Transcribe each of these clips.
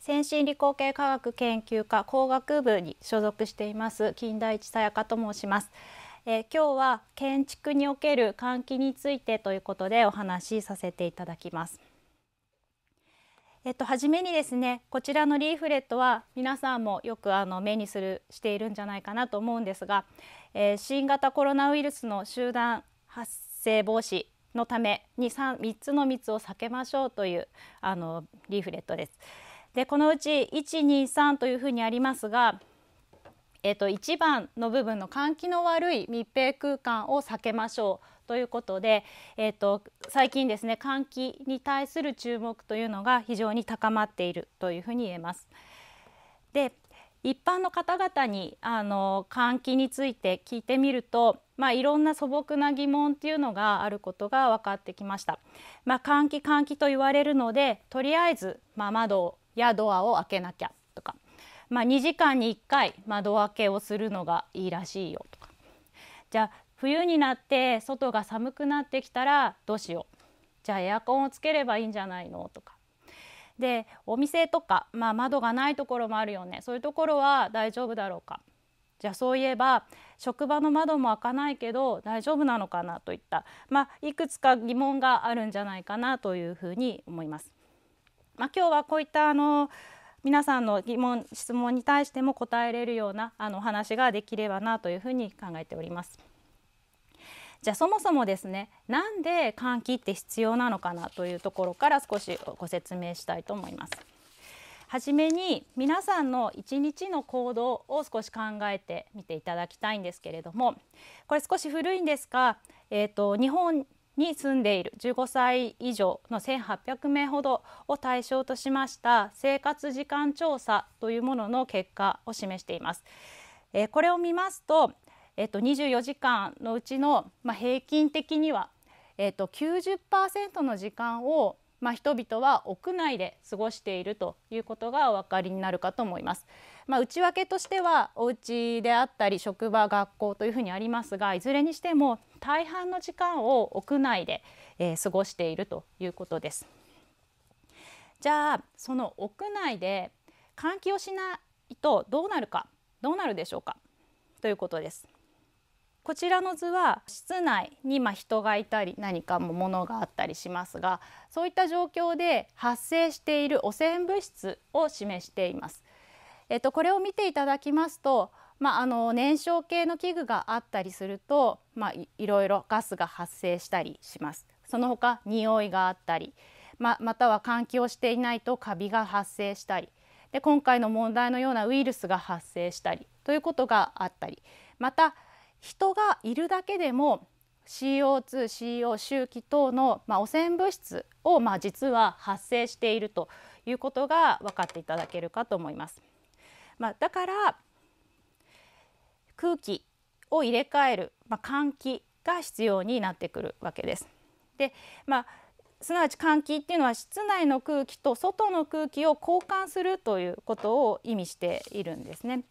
先進理工系科学研究科工学部に所属しています金田一さやかと申しますえー、今日は建築における換気についてということでお話しさせていただきます。えっと、初めにですねこちらのリーフレットは皆さんもよくあの目にするしているんじゃないかなと思うんですが、えー、新型コロナウイルスの集団発生防止のために 3, 3つの密を避けましょうというあのリーフレットです。でこのうち123というふうにありますがえー、と1番の部分の換気の悪い密閉空間を避けましょうということで、えー、と最近ですね換気に対する注目というのが非常に高まっているというふうに言えます。で一般の方々にあの換気について聞いてみると、まあ、いろんな素朴な疑問っていうのがあることが分かってきました。まあ、換気換気と言われるのでとりあえず、まあ、窓やドアを開けなきゃまあ、2時間に1回窓開けをするのがいいらしいよとかじゃあ冬になって外が寒くなってきたらどうしようじゃあエアコンをつければいいんじゃないのとかでお店とか、まあ、窓がないところもあるよねそういうところは大丈夫だろうかじゃあそういえば職場の窓も開かないけど大丈夫なのかなといった、まあ、いくつか疑問があるんじゃないかなというふうに思います。まあ、今日はこういったあの皆さんの疑問質問に対しても答えれるようなあの話ができればなというふうに考えております。じゃあそもそもですねなんで換気って必要なのかなというところから少しご説明したいと思います。はじめに皆さんの一日の行動を少し考えてみていただきたいんですけれどもこれ少し古いんですが、えーと、日本に住んでいる15歳以上の1,800名ほどを対象としました生活時間調査というものの結果を示しています。えー、これを見ますと、えっと、24時間のうちの、まあ、平均的には、えー、と、90%の時間を、まあ、人々は屋内で過ごしているということがお分かりになるかと思います。まあ、内訳としてはお家であったり職場学校というふうにありますがいずれにしても大半の時間を屋内で、えー、過ごしているということです。じゃあその屋内で換気をしないとどうなるかどうなるでしょうかということです。こちらの図は室内にま人がいたり何かも物があったりしますがそういった状況で発生している汚染物質を示しています。えっと、これを見ていただきますと、まあ、あの燃焼系の器具があったりすると、まあ、いろいろガスが発生したりします。その他匂いがあったり、ままたは換気をしていないとカビが発生したりで今回の問題のようなウイルスが発生したりということがあったりまた人がいるだけでも CO2CO 周期等の、まあ、汚染物質を、まあ、実は発生しているということが分かっていただけるかと思います。まあ、だから空気を入れ替える、まあ、換気が必要になってくるわけです。で、まあすなわち換気っていうのは室内の空気と外の空気を交換するということを意味しているんですね。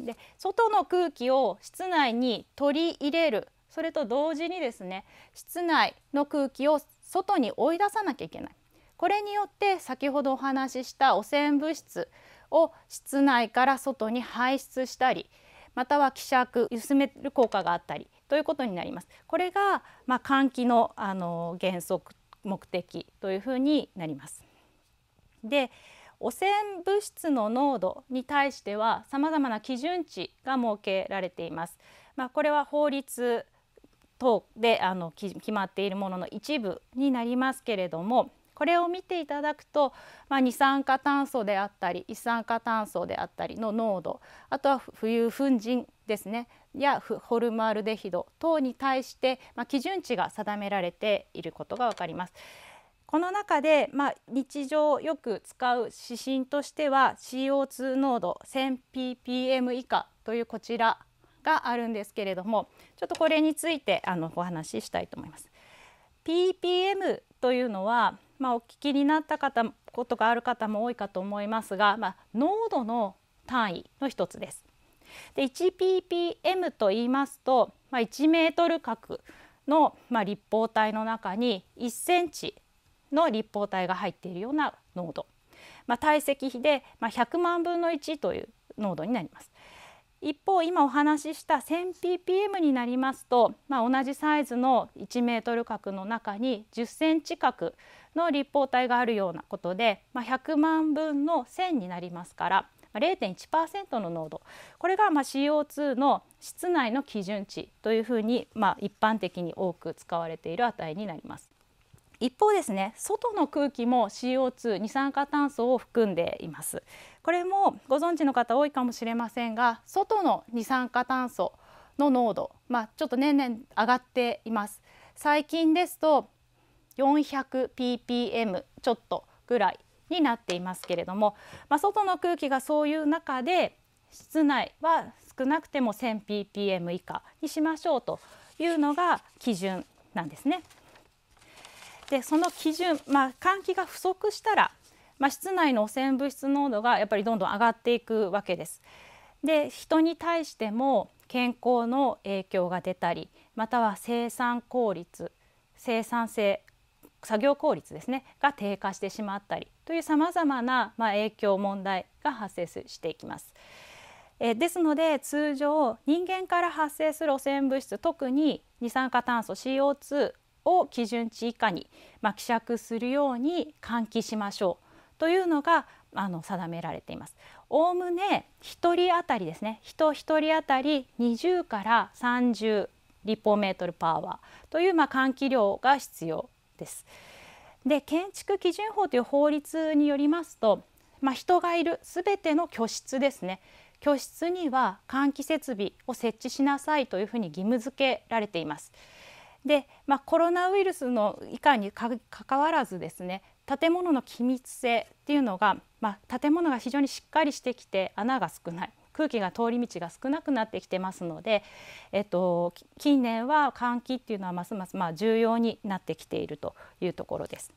で外の空気を室内に取り入れるそれと同時にですね室内の空気を外に追い出さなきゃいけないこれによって先ほどお話しした汚染物質を室内から外に排出したりまたは希釈薄める効果があったりということになります。これがまあ換気のあの原則目的というふうになります。で汚染物質の濃度に対しては様々な基準値が設けられています。まあ、これは法律等であの決まっているものの一部になりますけれどもこれを見ていただくと、まあ、二酸化炭素であったり一酸化炭素であったりの濃度あとは浮遊粉塵ですねやホルマルデヒド等に対して、まあ、基準値が定められていることがわかります。この中で、まあ、日常よく使う指針としては CO2 濃度 1000ppm 以下というこちらがあるんですけれどもちょっとこれについてあのお話ししたいと思います。ppm というのはまあ、お聞きになった方ことがある方も多いかと思いますが、まあ、濃度の単位の一つです。で 1ppm と言いますと、まあ、1メートル角の、まあ、立方体の中に1センチの立方体が入っているような濃度、まあ、体積比で、まあ、100万分の1という濃度になります。一方今お話しした 1000ppm になりますと、まあ、同じサイズの 1m 角の中に 10cm 角の立方体があるようなことで、まあ、100万分の1000になりますから0.1%の濃度これがま CO2 の室内の基準値というふうにま一般的に多く使われている値になります。一方ですね外の空気も CO2 二酸化炭素を含んでいますこれもご存知の方多いかもしれませんが外の二酸化炭素の濃度、まあ、ちょっと年々上がっています。最近ですと 400ppm ちょっとぐらいになっていますけれども、まあ、外の空気がそういう中で室内は少なくても 1000ppm 以下にしましょうというのが基準なんですね。でその基準、まあ、換気が不足したらまあ、室内の汚染物質濃度がやっぱりどんどん上がっていくわけです。で人に対しても健康の影響が出たりまたは生産効率生産性作業効率ですねが低下してしまったりというさまざまな、まあ、影響問題が発生していきます。えですので通常人間から発生する汚染物質特に二酸化炭素 CO2 を基準値以下に、まあ、希釈するように換気しましょうというのがあの定められています。おおむね一人当たりですね人一人当たり二十から三十立方メートルパワーというまあ換気量が必要です。で建築基準法という法律によりますと、まあ、人がいるすべての居室ですね居室には換気設備を設置しなさいというふうに義務付けられています。で、まあ、コロナウイルスの以下にかかわらずですね建物の気密性っていうのが、まあ、建物が非常にしっかりしてきて穴が少ない空気が通り道が少なくなってきてますので、えっと、近年は換気っていうのはますますまあ重要になってきているというところです。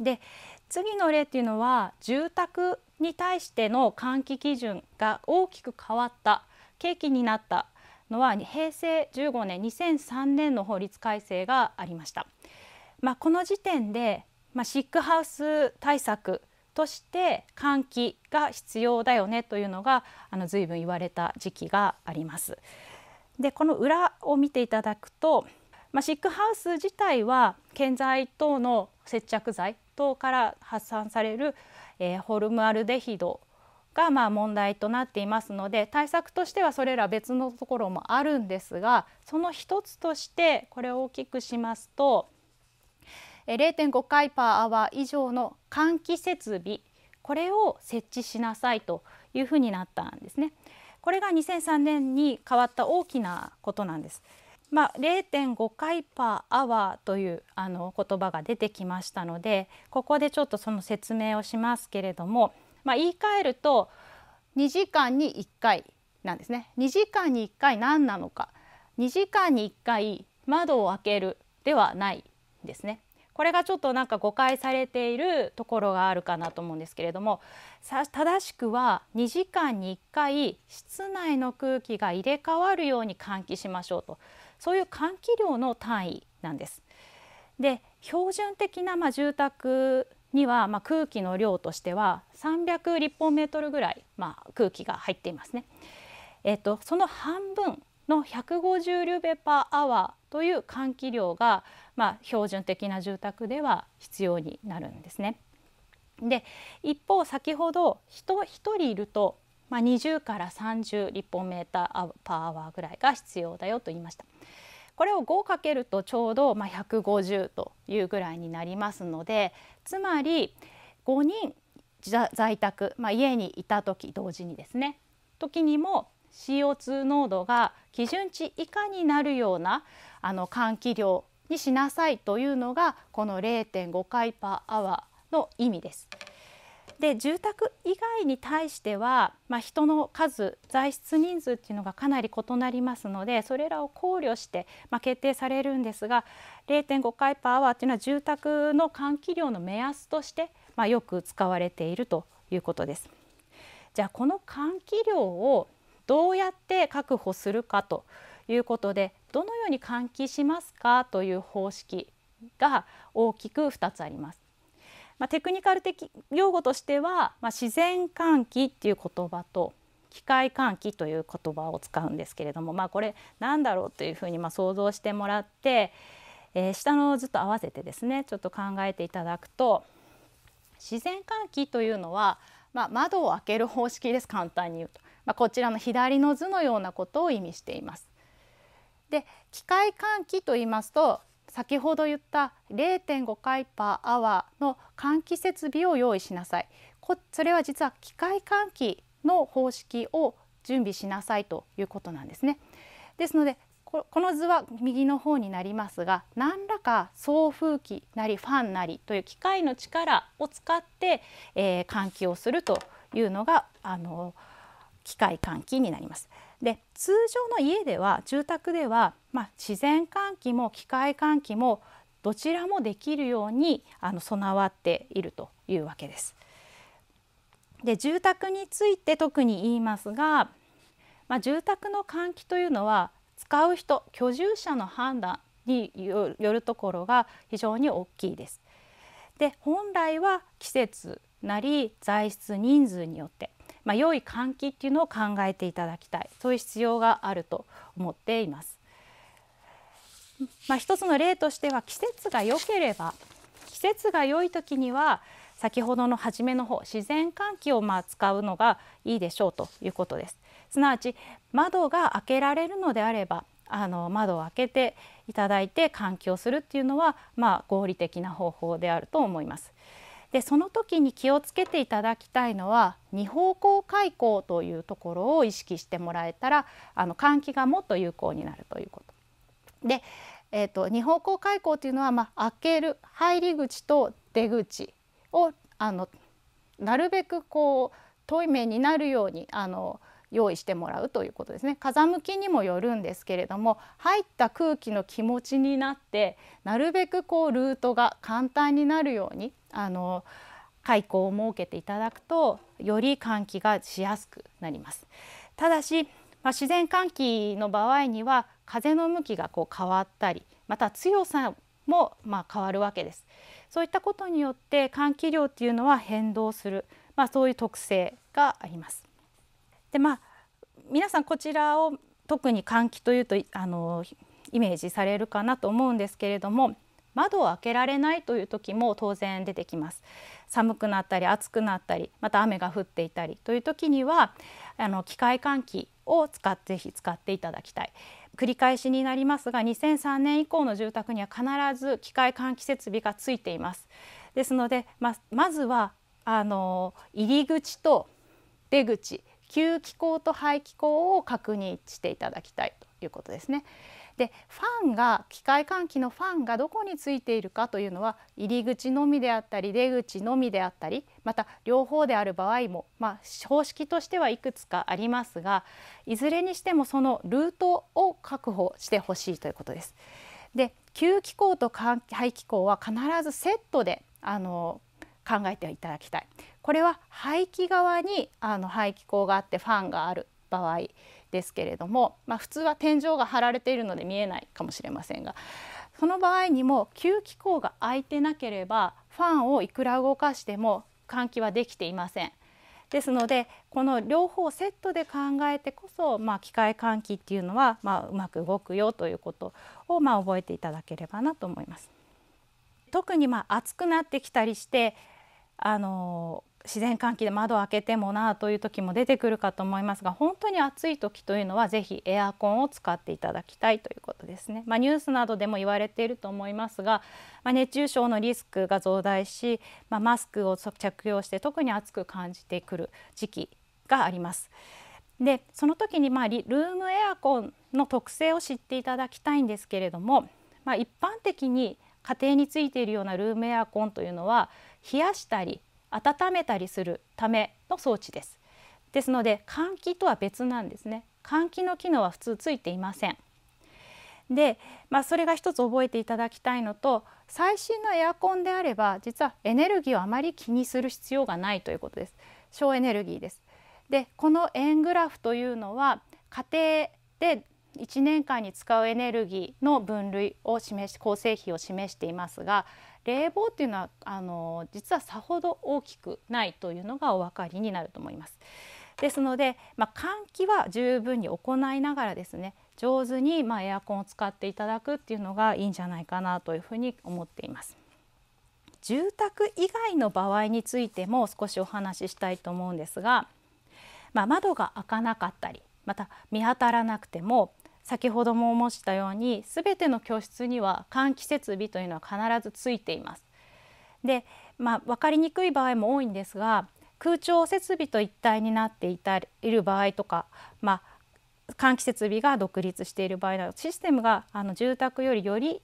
で次の例っていうのは住宅に対しての換気基準が大きく変わった契機になったのは平成15年2003年の法律改正がありました。まあ、この時点でまあ、シックハウス対策として換気が必要だよねというのがあの随分言われた時期があります。でこの裏を見ていただくと、まあ、シックハウス自体は建材等の接着剤等から発散される、えー、ホルムアルデヒドがまあ問題となっていますので対策としてはそれら別のところもあるんですがその一つとしてこれを大きくしますと0.5回パーアワー以上の換気設備これを設置しなさいというふうになったんですね。これが2003年に変わった大きなことなんです。まあ、0.5回パーアワーというあの言葉が出てきましたのでここでちょっとその説明をしますけれども、まあ、言い換えると2時間に1回なんですね2時間に1回何なのか2時間に1回窓を開けるではないですねこれがちょっとなんか誤解されているところがあるかなと思うんですけれども正しくは2時間に1回室内の空気が入れ替わるように換気しましょうとそういう換気量の単位なんです。で標準的なま住宅にはま空気の量としては300立方メートルぐらいま空気が入っていますね。えっと、その半分の150リュベパーアワーという換気量がまあ、標準的な住宅では必要になるんですね。で一方先ほど人1人いると、まあ、20から30立方メーターパワーぐらいが必要だよと言いました。これを5かけるとちょうどまあ150というぐらいになりますのでつまり5人在宅、まあ、家にいた時同時にですね時にも CO2 濃度が基準値以下になるようなあの換気量にしなさいというのがこの0.5回パーアワーの意味です。で住宅以外に対しては、まあ、人の数材質人数っていうのがかなり異なりますのでそれらを考慮して、まあ、決定されるんですが0.5回パーアワーっていうのは住宅の換気量の目安として、まあ、よく使われているということです。じゃあこの換気量をどうやって確保するかということでどのように換気しますかという方式が大きく2つあります。まあ、テクニカル的用語としては、まあ、自然換気っていう言葉と機械換気という言葉を使うんですけれども、まあ、これ何だろうというふうにま想像してもらって、えー、下の図と合わせてですねちょっと考えていただくと自然換気というのは、まあ、窓を開ける方式です簡単に言うと、まあ、こちらの左の図のようなことを意味しています。で機械換気といいますと先ほど言った0.5回パーアワーの換気設備を用意しなさいこそれは実は機械換気の方式を準備しなさいということなんですね。ですのでこの図は右の方になりますが何らか送風機なりファンなりという機械の力を使って、えー、換気をするというのがあの機械換気になります。で通常の家では住宅では、まあ、自然換気も機械換気もどちらもできるようにあの備わっているというわけです。で住宅について特に言いますが、まあ、住宅の換気というのは使う人居住者の判断によるところが非常に大きいです。で本来は季節なり材質人数によってまあ、良い換気っていうのを考えていただきたいそういう必要があると思っています。まあ、一つの例としては季節が良ければ季節が良い時には先ほどの初めの方自然換気をまあ使うのがいいでしょうということです。すなわち窓が開けられるのであればあの窓を開けていただいて換気をするっていうのはまあ合理的な方法であると思います。でその時に気をつけていただきたいのは二方向開口というところを意識してもらえたらあの換気がもっと有効になるということ。で、えーと、二方向開口というのは、まあ、開ける入り口と出口をあのなるべくこう遠い目になるようにあの用意してもらうということですね風向きにもよるんですけれども入った空気の気持ちになってなるべくこうルートが簡単になるようにあの開口を設けていただくとより換気がしやすくなります。ただし、まあ、自然換気の場合には風の向きがこう変わったりまた強さもま変わるわけです。そういったことによって換気量っていうのは変動する、まあ、そういう特性があります。でまあ皆さんこちらを特に換気というとあのイメージされるかなと思うんですけれども窓を開けられないという時も当然出てきます。寒くなったり暑くなったりまた雨が降っていたりという時にはあの機械換気を使ってぜひ使っていただきたい。繰り返しになりますが2003年以降の住宅には必ず機械換気設備がついています。ですのでままずはあの入り口と出口吸気口と排気口を確認していただきたいということですね。でファンが機械換気のファンがどこについているかというのは入り口のみであったり出口のみであったりまた両方である場合も、まあ、方式としてはいくつかありますがいずれにしてもそのルートを確保してほしいということです。で吸気口と排気口は必ずセットであの考えていただきたい。これは排気側にあの排気口があってファンがある場合ですけれども、まあ、普通は天井が張られているので見えないかもしれませんがその場合にも吸気口が開いてなければファンをいくら動かしても換気はできていません。ですのでこの両方セットで考えてこそ、まあ、機械換気っていうのは、まあ、うまく動くよということを、まあ、覚えていただければなと思います。特にまあ暑くなってきたりしてあの自然換気で窓を開けてもなという時も出てくるかと思いますが本当に暑い時というのはぜひエアコンを使っていただきたいということですね、まあ、ニュースなどでも言われていると思いますが、まあ、熱中症のリスクが増大し、まあ、マスクを着用して特に暑く感じてくる時期があります。でその時にまあルームエアコンの特性を知っていただきたいんですけれども、まあ、一般的に家庭についているようなルームエアコンというのは冷やしたり温めたりするための装置です。ですので換気とは別なんですね。換気の機能は普通ついていません。で、まあ、それが一つ覚えていただきたいのと最新のエアコンであれば実はエネルギーをあまり気にする必要がないということです。省エネルギーです。でこの円グラフというのは家庭で1年間に使うエネルギーの分類を示し構成比を示していますが冷房っていうのはあの実はさほど大きくないというのがお分かりになると思います。ですので、まあ、換気は十分に行いながらですね上手にまエアコンを使っていただくっていうのがいいんじゃないかなというふうに思っています。住宅以外の場合についても少しお話ししたいと思うんですが、まあ、窓が開かなかったりまた見当たらなくても先ほども申したように全ての教室には換気設備というのは必ずついています。で、まあ、分かりにくい場合も多いんですが空調設備と一体になっていたいる場合とか、まあ、換気設備が独立している場合などシステムがあの住宅よりより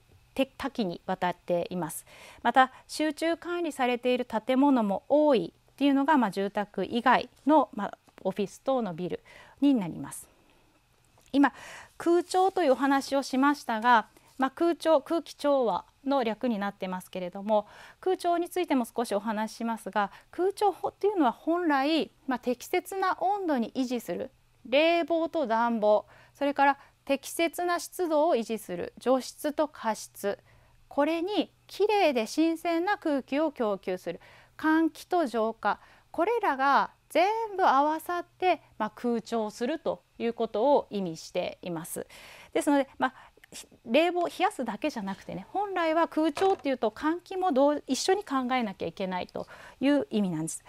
多岐にわたっています。また集中管理されている建物も多いっていうのが、まあ、住宅以外の、まあ、オフィス等のビルになります。今空調というお話をしましたが、まあ、空調空気調和の略になってますけれども空調についても少しお話ししますが空調法っていうのは本来、まあ、適切な温度に維持する冷房と暖房それから適切な湿度を維持する除湿と加湿これにきれいで新鮮な空気を供給する換気と浄化これらが全部合わさって、まあ、空調するということを意味しています。ですので、まあ冷房冷やすだけじゃなくてね本来は空調っていうと換気もどう一緒に考えなきゃいけないという意味なんです。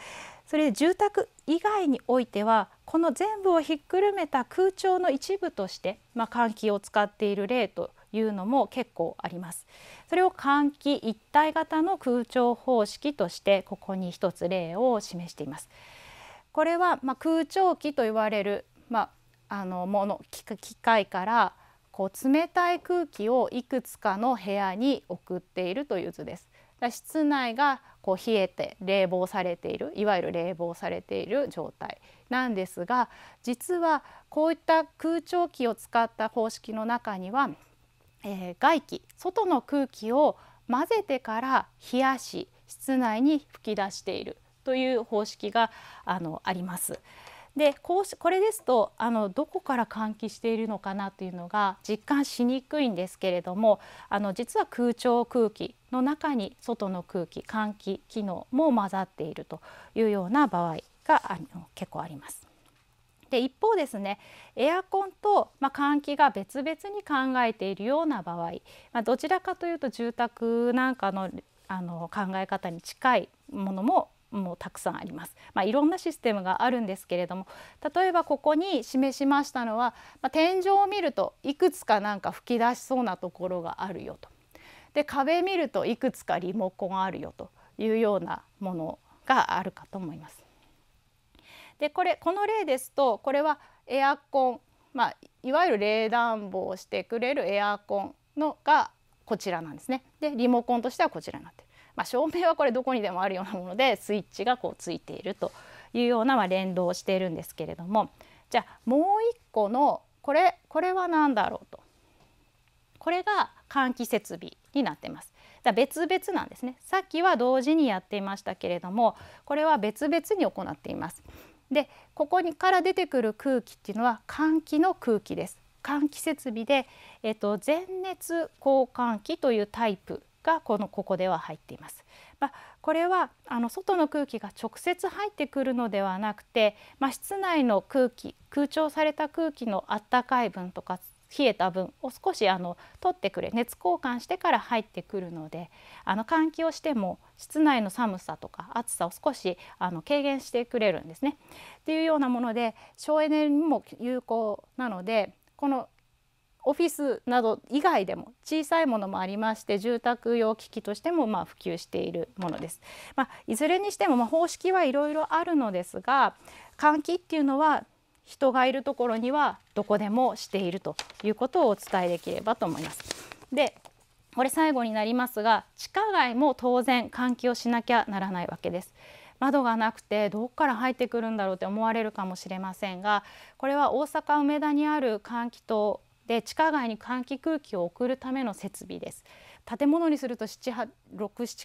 それで住宅以外においてはこの全部をひっくるめた空調の一部として、まあ、換気を使っている例というのも結構あります。それを換気一体型の空調方式としてここに一つ例を示しています。これは、まあ、空調機と言われる、まあ、あのもの機械からこう冷たい空気をいくつかの部屋に送っているという図です。だ室内がこう冷えて冷房されているいわゆる冷房されている状態なんですが実はこういった空調機を使った方式の中には、えー、外気外の空気を混ぜてから冷やし室内に吹き出しているという方式があのあります。でこうしこれですとあのどこから換気しているのかなというのが実感しにくいんですけれどもあの実は空調空気の中に外の空気換気機能も混ざっているというような場合があの結構あります。で一方ですねエアコンと、ま換気が別々に考えているような場合、まあ、どちらかというと住宅なんかのあの考え方に近いものももうたくさんあります。まあ、いろんなシステムがあるんですけれども例えばここに示しましたのは、まあ、天井を見るといくつかなんか吹き出しそうなところがあるよと。で壁見るといくつかリモコンあるよというようなものがあるかと思います。でこれこの例ですとこれはエアコン、まあ、いわゆる冷暖房をしてくれるエアコンのがこちらなんですね。でリモコンとしてはこちらになってる。まあ、照明はこれどこにでもあるようなものでスイッチがこうついているというような、まあ、連動しているんですけれどもじゃあもう一個のこれこれは何だろうとこれが換気設備になってます。だ別々なんですねさっきは同時にやっていましたけれどもこれは別々に行っています。でここにから出てくる空気っていうのは換気の空気です換気設備で、えっと、全熱交換器というタイプがこのここでは入っています。まあ、これはあの外の空気が直接入ってくるのではなくて、まあ、室内の空気空調された空気のあったかい分とか冷えた分を少しあの取ってくれ熱交換してから入ってくるのであの換気をしても室内の寒さとか暑さを少しあの軽減してくれるんですね。っていうようなもので省エネにも有効なのでこのオフィスなど以外でも小さいものもありまして住宅用機器としてもま普及しているものです。まあ、いずれにしてもま方式はいろいろあるのですが換気っていうのは人がいるところにはどこでもしているということをお伝えできればと思います。でこれ最後になりますが地下街も当然換気をしなきゃならないわけです。窓がなくてどこから入ってくるんだろうって思われるかもしれませんがこれは大阪梅田にある換気塔で地下街に換気空気を送るための設備です建物にすると67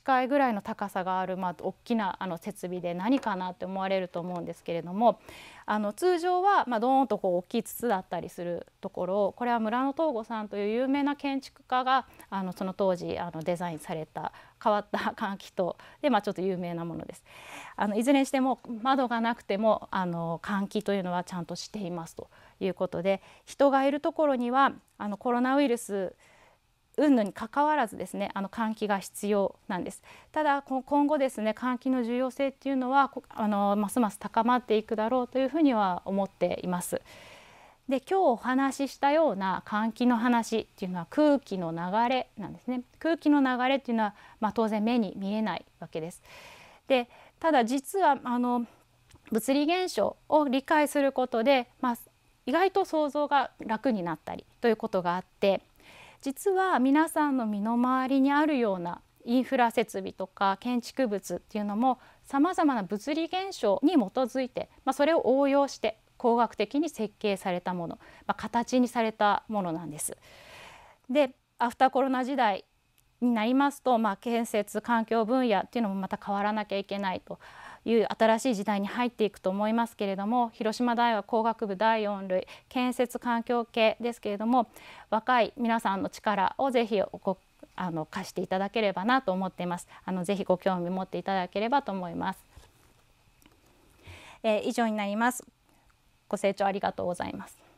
階ぐらいの高さがある、まあ、大きなあの設備で何かなって思われると思うんですけれどもあの通常は、まあ、ドーンとこう大きい筒だったりするところをこれは村野東吾さんという有名な建築家があのその当時あのデザインされた変わった換気筒で、まあ、ちょっと有名なものです。あのいずれにしても窓がなくてもあの換気というのはちゃんとしていますということで人がいるところにはあのコロナウイルス云々に関わらずですねあの換気が必要なんですただ今後ですね換気の重要性っていうのはあのますます高まっていくだろうというふうには思っています。で今日お話ししたような換気の話っていうのは空気の流れなんですね空気の流れっていうのは、まあ、当然目に見えないわけです。でただ実はあの物理現象を理解することで、まあ、意外と想像が楽になったりということがあって実は皆さんの身の回りにあるようなインフラ設備とか建築物っていうのもさまざまな物理現象に基づいて、まあ、それを応用して工学的に設計されたもの、まあ、形にされたものなんです。でアフターコロナ時代になりますと、まあ、建設環境分野っていうのもまた変わらなきゃいけないという新しい時代に入っていくと思いますけれども広島大学工学部第4類建設環境系ですけれども若い皆さんの力をぜひごあの貸していただければなと思っていますあのぜひご興味持っていただければと思います、えー、以上になりますご清聴ありがとうございます。